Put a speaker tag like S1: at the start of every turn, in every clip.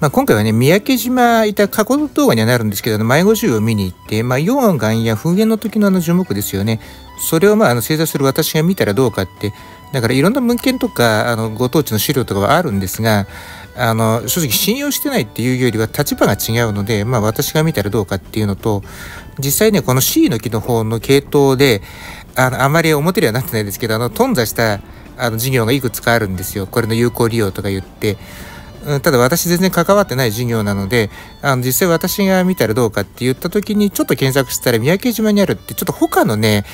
S1: まあ、今回はね、三宅島いた過去の動画にはなるんですけど、迷子獣を見に行って、まあ、溶岩や噴煙の時のあの樹木ですよね。それをまあ、あの、正座する私が見たらどうかって、だからいろんな文献とか、あの、ご当地の資料とかはあるんですが、あの、正直信用してないっていうよりは立場が違うので、まあ、私が見たらどうかっていうのと、実際ね、この C の木の方の系統で、あの、あまり表にはなってないですけど、あの、頓挫した、あの、事業がいくつかあるんですよ。これの有効利用とか言って。うん、ただ私全然関わってない授業なのであの実際私が見たらどうかって言った時にちょっと検索したら三宅島にあるってちょっと他のね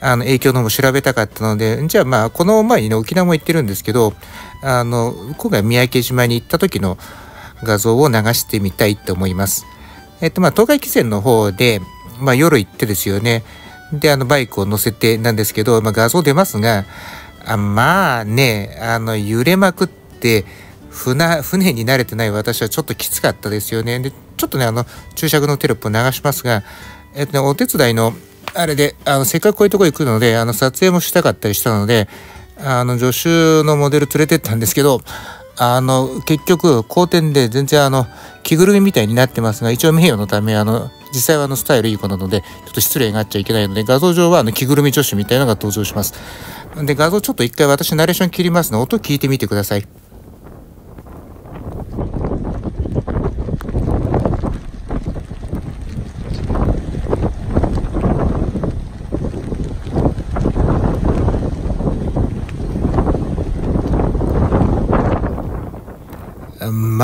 S1: あの影響のも調べたかったのでじゃあまあこの前にね沖縄も行ってるんですけどあの今回三宅島に行った時の画像を流してみたいと思います。えっとまあ東海汽船の方で、まあ、夜行ってですよねであのバイクを乗せてなんですけど、まあ、画像出ますがあまあねあの揺れまくって。船、船に慣れてない私はちょっときつかったですよね。で、ちょっとね、あの、注釈のテロップ流しますが、えっとね、お手伝いの、あれで、あの、せっかくこういうとこ行くので、あの、撮影もしたかったりしたので、あの、助手のモデル連れてったんですけど、あの、結局、好転で全然あの、着ぐるみみたいになってますが、一応名誉のため、あの、実際はあの、スタイルいい子なので、ちょっと失礼になっちゃいけないので、画像上はあの、着ぐるみ女子みたいなのが登場します。で、画像ちょっと一回私ナレーション切りますので、音聞いてみてください。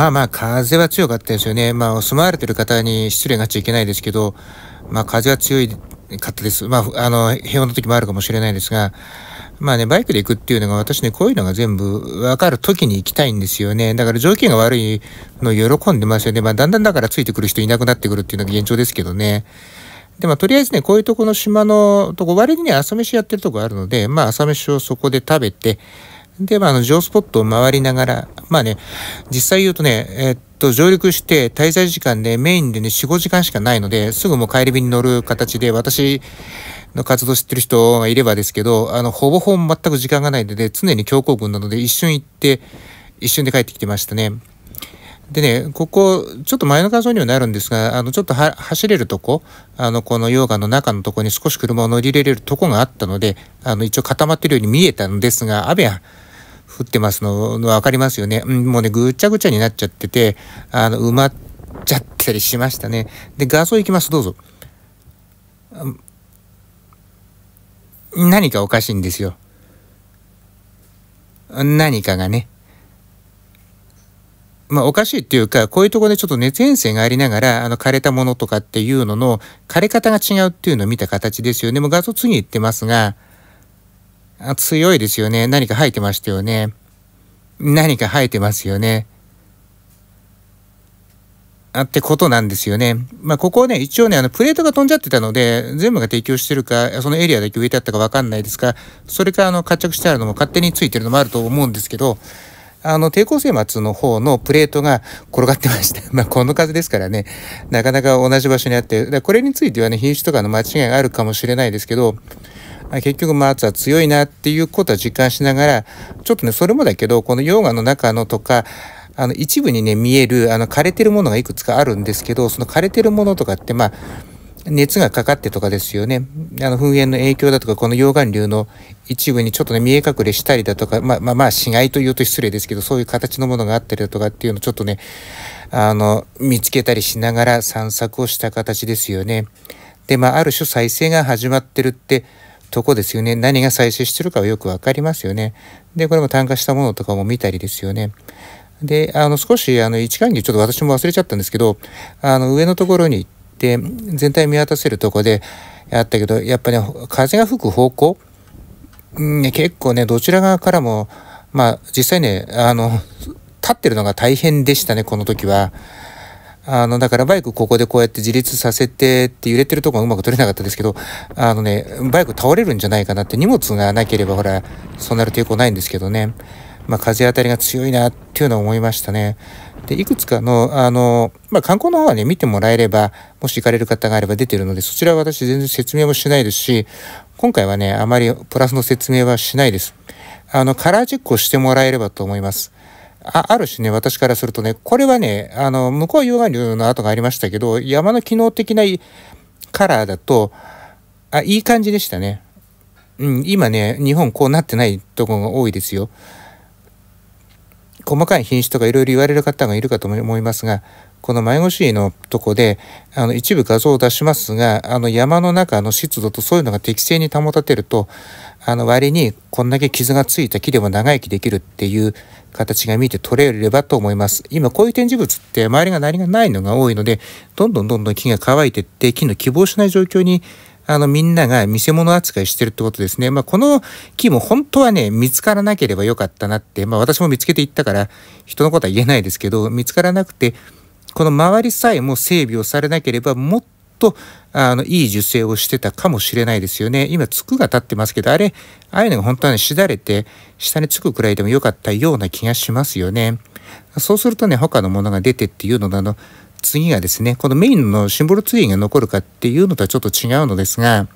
S1: まあまあ風は強かったですよね。まあ、住まわれてる方に失礼がちゃいけないですけど、まあ風は強いかったです。まあ、あの、平穏の時もあるかもしれないですが、まあね、バイクで行くっていうのが私ね、こういうのが全部分かる時に行きたいんですよね。だから条件が悪いの喜んでますよね。まあだんだんだからついてくる人いなくなってくるっていうのが現状ですけどね。で、まあとりあえずね、こういうとこの島のとこ、割にね、朝飯やってるとこあるので、まあ朝飯をそこで食べて、で、まあ、あの、上スポットを回りながら、まあね、実際言うとね、えー、っと、上陸して滞在時間でメインでね、4、5時間しかないので、すぐもう帰り便に乗る形で、私の活動知ってる人がいればですけど、あの、ほぼほぼ全く時間がないので、常に強行軍なので、一瞬行って、一瞬で帰ってきてましたね。でね、ここ、ちょっと前の画像にはなるんですが、あの、ちょっと走れるとこ、あの、この溶岩の中のとこに少し車を乗り入れるとこがあったので、あの、一応固まってるように見えたんですが、雨は降ってますの、分かりますよね。ん、もうね、ぐちゃぐちゃになっちゃってて、あの、埋まっちゃったりしましたね。で、画像いきます、どうぞ。何かおかしいんですよ。何かがね。まあ、おかしいっていうか、こういうとこでちょっと熱遠征がありながら、あの、枯れたものとかっていうのの、枯れ方が違うっていうのを見た形ですよね。もう画像次行ってますが、あ強いですよね。何か生えてましたよね。何か生えてますよね。あってことなんですよね。まあ、ここね、一応ね、あの、プレートが飛んじゃってたので、全部が提供してるか、そのエリアだけ植えてあったかわかんないですが、それか、あの、活着してあるのも勝手についてるのもあると思うんですけど、あの、抵抗性松の方のプレートが転がってました。まあ、この風ですからね、なかなか同じ場所にあって、これについてはね、品種とかの間違いがあるかもしれないですけど、結局松は強いなっていうことは実感しながら、ちょっとね、それもだけど、この溶岩の中のとか、あの、一部にね、見える、あの、枯れてるものがいくつかあるんですけど、その枯れてるものとかって、まあ、熱がかかってとかですよね。あの、噴煙の影響だとか、この溶岩流の一部にちょっとね、見え隠れしたりだとか、まあまあまあ、死骸というと失礼ですけど、そういう形のものがあったりだとかっていうのをちょっとね、あの、見つけたりしながら散策をした形ですよね。で、まあ、ある種再生が始まってるってとこですよね。何が再生してるかはよくわかりますよね。で、これも炭化したものとかも見たりですよね。で、あの、少し、あの、一眼儀、ちょっと私も忘れちゃったんですけど、あの、上のところにて全体見渡せるとこであったけどやっぱね風が吹く方向、ね、結構ねどちら側からもまあ実際ねあの立ってるのが大変でしたねこの時は。あの、だからバイクここでこうやって自立させてって揺れてるとこがうまく取れなかったですけど、あのね、バイク倒れるんじゃないかなって荷物がなければほら、そうなる抵抗ないんですけどね。まあ風当たりが強いなっていうのは思いましたね。で、いくつかの、あの、まあ、観光の方はね、見てもらえれば、もし行かれる方があれば出てるので、そちらは私全然説明もしないですし、今回はね、あまりプラスの説明はしないです。あの、カラーチェックをしてもらえればと思います。ああるしね、私からするとね、これはね、あの、向こう溶岩流の跡がありましたけど、山の機能的なカラーだと、あ、いい感じでしたね。うん、今ね、日本こうなってないとこが多いですよ。細かい品種とかいろいろ言われる方がいるかと思いますが、この前子しのとこで、あの、一部画像を出しますが、あの、山の中の湿度とそういうのが適正に保たてると、あの、割にこんだけ傷がついた木でも長生きできるっていう形が見て取れればと思います。今、こういう展示物って周りが何がないのが多いので、どんどんどんどん木が乾いてって、木の希望しない状況にあの、みんなが見せ物扱いしてるってことですね。まあ、この木も本当はね、見つからなければよかったなって、まあ、私も見つけていったから、人のことは言えないですけど、見つからなくて、この周りさえも整備をされなければ、もっと、あの、いい受精をしてたかもしれないですよね。今、つくが立ってますけど、あれ、ああいうのが本当はね、しだれて、下につくくらいでもよかったような気がしますよね。そうするとね、他のものが出てっていうのなの、次がですねこのメインのシンボルツリーが残るかっていうのとはちょっと違うのですが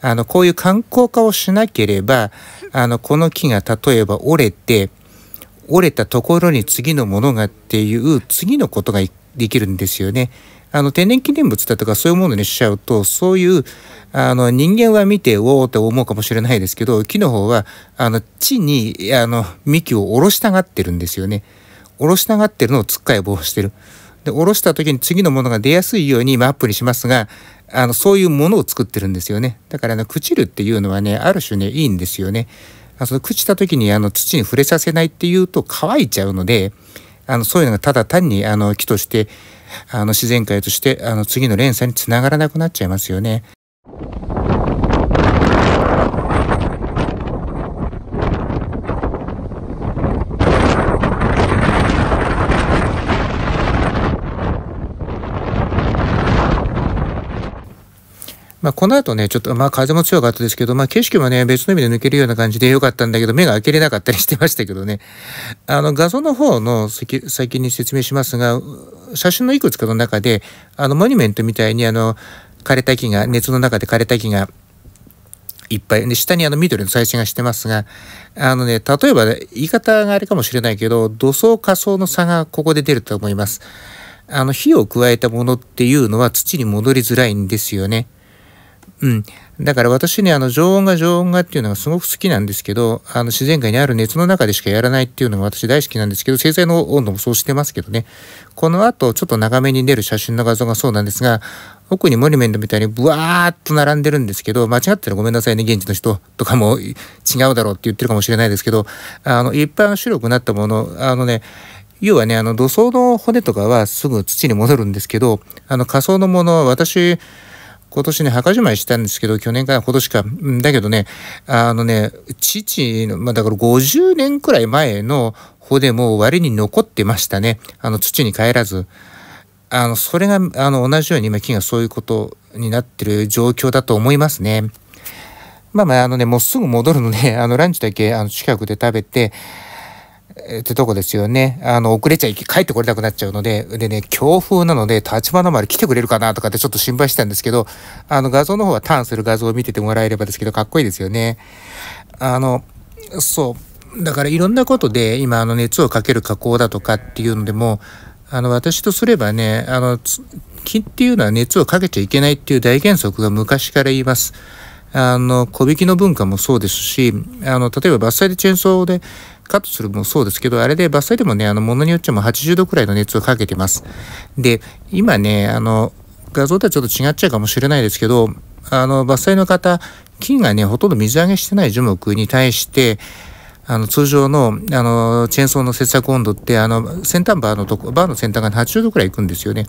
S1: あのこういう観光化をしなければあのこの木が例えば折れて折れたところに次のものがっていう次のことができるんですよね。あの天然記念物だとかそういうものにしちゃうとそういうあの人間は見ておおって思うかもしれないですけど木の方はあの地にあの幹を下ろしたがってるんですよね。下ろしたがってるのをつっかえ棒してる。で、下ろした時に次のものが出やすいようにマップにしますが、あの、そういうものを作ってるんですよね。だから、あの、朽ちるっていうのはね、ある種ね、いいんですよね。あその朽ちた時にあの土に触れさせないっていうと乾いちゃうので、あの、そういうのがただ単にあの木として、あの自然界としてあの次の連鎖につながらなくなっちゃいますよね。まあ、この後ね、ちょっと、まあ、風も強かったですけど、まあ、景色もね、別の意味で抜けるような感じで良かったんだけど、目が開けれなかったりしてましたけどね。あの、画像の方の先に説明しますが、写真のいくつかの中で、あの、モニュメントみたいに、あの、枯れた木が、熱の中で枯れた木が、いっぱい。で、下にあの緑の再生がしてますが、あのね、例えば、ね、言い方があれかもしれないけど、土層火層の差がここで出ると思います。あの、火を加えたものっていうのは土に戻りづらいんですよね。うん。だから私ね、あの、常温が常温がっていうのがすごく好きなんですけど、あの、自然界にある熱の中でしかやらないっていうのが私大好きなんですけど、製材の温度もそうしてますけどね。この後、ちょっと長めに出る写真の画像がそうなんですが、奥にモニュメントみたいにブワーっと並んでるんですけど、間違ったらごめんなさいね、現地の人とかも違うだろうって言ってるかもしれないですけど、あの、一般白くなったもの、あのね、要はね、あの、土葬の骨とかはすぐ土に戻るんですけど、あの、仮想のものは私、今年ね、墓じまいしたんですけど、去年から今年か。だけどね、あのね、父の、まあ、だから50年くらい前の方でも割に残ってましたね。あの、土に帰らず。あの、それが、あの、同じように今、木がそういうことになってる状況だと思いますね。まあまあ、あのね、もうすぐ戻るので、あの、ランチだけ、あの、近くで食べて、ってとこですよね。あの、遅れちゃいけ、帰ってこれなくなっちゃうので、でね、強風なので、立花丸来てくれるかなとかってちょっと心配したんですけど、あの、画像の方はターンする画像を見ててもらえればですけど、かっこいいですよね。あの、そう。だからいろんなことで、今、あの、熱をかける加工だとかっていうのでも、あの、私とすればね、あの、気っていうのは熱をかけちゃいけないっていう大原則が昔から言います。あの、小引きの文化もそうですし、あの、例えば伐採でチェーンソーでカットするもそうですけど、あれで伐採でもね、あの、ものによっても80度くらいの熱をかけてます。で、今ね、あの、画像とはちょっと違っちゃうかもしれないですけど、あの、伐採の方、菌がね、ほとんど水揚げしてない樹木に対して、あの、通常の、あの、チェーンソーの切削温度って、あの、先端バーのとこ、バーの先端が80度くらいいくんですよね。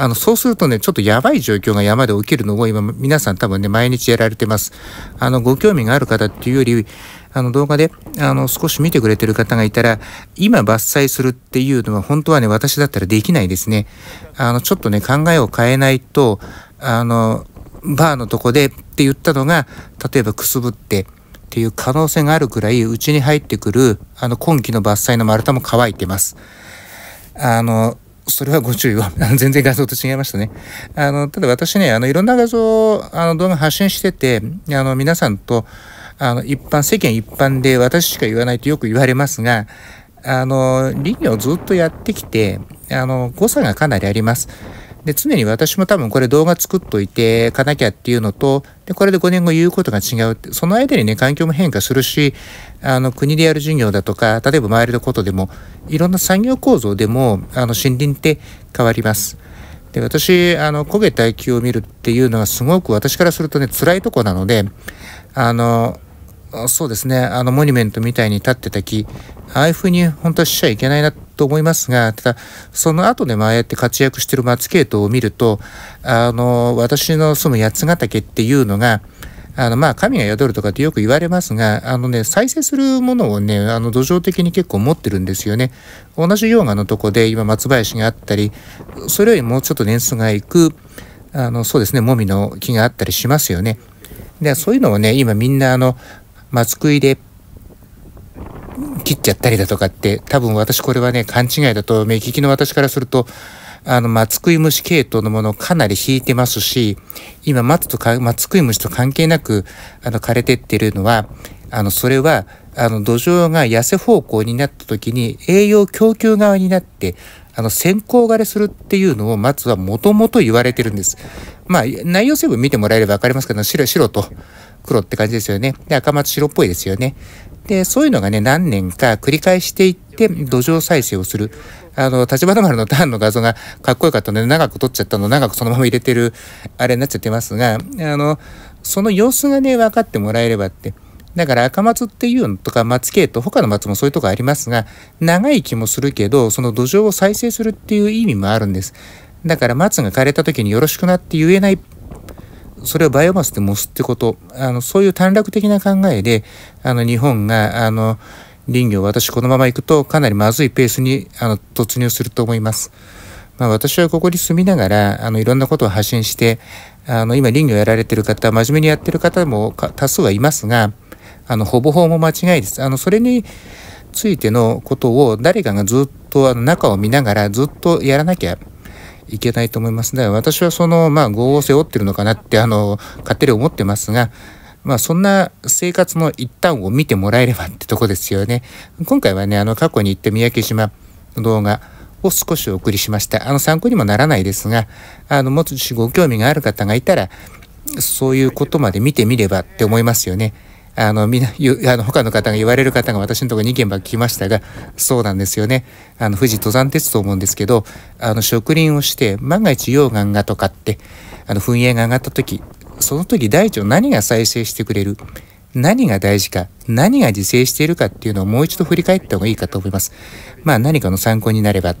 S1: あの、そうするとね、ちょっとやばい状況が山で起きるのを今、皆さん多分ね、毎日やられてます。あの、ご興味がある方っていうより、あの動画であの少し見てくれてる方がいたら、今伐採するっていうのは本当はね、私だったらできないですね。あの、ちょっとね、考えを変えないと、あの、バーのとこでって言ったのが、例えばくすぶって、っていう可能性があるくらい、うちに入ってくる、あの、今季の伐採の丸太も乾いてます。あの、それはご注意を。全然画像と違いましたね。あの、ただ私ね、あの、いろんな画像あの、動画発信してて、あの、皆さんと、あの、一般、世間一般で私しか言わないとよく言われますが、あの、林業をずっとやってきて、あの、誤差がかなりあります。で、常に私も多分これ動画作っといてかなきゃっていうのと、で、これで5年後言うことが違うって、その間にね、環境も変化するし、あの、国でやる事業だとか、例えば周りのことでも、いろんな産業構造でも、あの、森林って変わります。で、私、あの、焦げた気を見るっていうのはすごく私からするとね、辛いとこなので、あの、そうですね、あの、モニュメントみたいに立ってた木、ああいうふうに本当はしちゃいけないなって、と思いますが、ただ、その後でまああやって活躍してる松系統を見ると、あの、私の住む八ヶ岳っていうのが、あの、まあ、神が宿るとかってよく言われますが、あのね、再生するものをね、あの、土壌的に結構持ってるんですよね。同じ溶岩のとこで、今、松林があったり、それよりもうちょっと年数がいく、あの、そうですね、もみの木があったりしますよね。で、そういうのをね、今みんな、あの、松食いで切っちゃったりだとかって、多分私これはね、勘違いだと、目利きの私からすると、あの、マツクイムシ系統のものをかなり引いてますし、今、松とか、マツクイムシと関係なく、あの、枯れてってるのは、あの、それは、あの、土壌が痩せ方向になった時に、栄養供給側になって、あの、先行枯れするっていうのを松はもともと言われてるんです。まあ、内容成分見てもらえれば分かりますけど、白、白と黒って感じですよね。で、赤松白っぽいですよね。で、そういうのがね、何年か繰り返していって、土壌再生をする。あの、立花丸のターンの画像がかっこよかったので、長く撮っちゃったの、長くそのまま入れてる、あれになっちゃってますが、あの、その様子がね、分かってもらえればって。だから赤松っていうのとか松系と他の松もそういうとこありますが、長い気もするけど、その土壌を再生するっていう意味もあるんです。だから松が枯れた時によろしくなって言えないそれをバイオマスで燃すってこと、あの、そういう短絡的な考えで、あの、日本が、あの、林業、私このまま行くとかなりまずいペースに、あの、突入すると思います。まあ、私はここに住みながら、あの、いろんなことを発信して、あの、今林業やられてる方、真面目にやってる方も多数はいますが、あの、ほぼほぼ間違いです。あの、それについてのことを誰かがずっと、あの、中を見ながらずっとやらなきゃいけないと思いますので、私はその、まあ、業を背負ってるのかなって、あの、勝手に思ってますが、まあ、そんな生活の一端を見てもらえればってとこですよね。今回はね、あの、過去に行って三宅島の動画を少しお送りしました。あの、参考にもならないですが、あの、もしご興味がある方がいたら、そういうことまで見てみればって思いますよね。あの、みな、あの、他の方が言われる方が私のところに意見ば聞きましたが、そうなんですよね。あの、富士登山鉄道うんですけど、あの、植林をして、万が一溶岩がとかって、あの、噴煙が上がった時、その時大腸何が再生してくれる何が大事か、何が自生しているかっていうのをもう一度振り返った方がいいかと思います。まあ何かの参考になれば。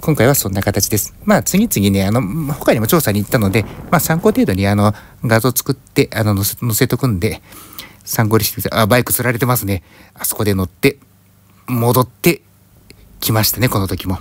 S1: 今回はそんな形です。まあ次々ね、あの、他にも調査に行ったので、まあ参考程度にあの、画像作って、あの、載せとくんで、参考にしてみたあ、バイク釣られてますね。あそこで乗って、戻ってきましたね、この時も。